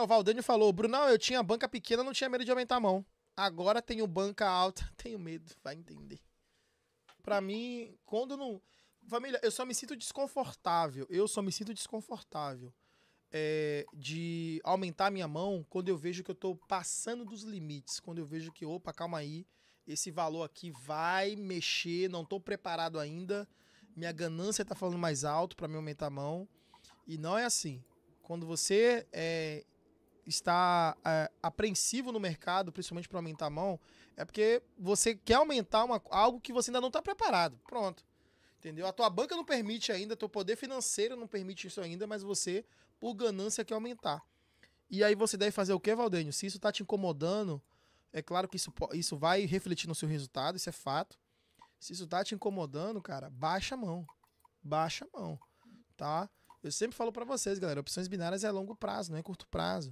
ó, o Valdênio falou: Brunão, eu tinha banca pequena, não tinha medo de aumentar a mão. Agora tenho banca alta, tenho medo, vai entender. Pra mim, quando não. Família, eu só me sinto desconfortável. Eu só me sinto desconfortável é, de aumentar minha mão quando eu vejo que eu tô passando dos limites. Quando eu vejo que, opa, calma aí, esse valor aqui vai mexer, não tô preparado ainda. Minha ganância tá falando mais alto para me aumentar a mão. E não é assim. Quando você é, está é, apreensivo no mercado, principalmente para aumentar a mão, é porque você quer aumentar uma, algo que você ainda não está preparado. Pronto. Entendeu? A tua banca não permite ainda, teu poder financeiro não permite isso ainda, mas você, por ganância, quer aumentar. E aí você deve fazer o que, Valdênio? Se isso está te incomodando, é claro que isso, isso vai refletir no seu resultado, isso é fato. Se isso está te incomodando, cara, baixa a mão. Baixa a mão, tá? Eu sempre falo para vocês, galera, opções binárias é longo prazo, não é curto prazo.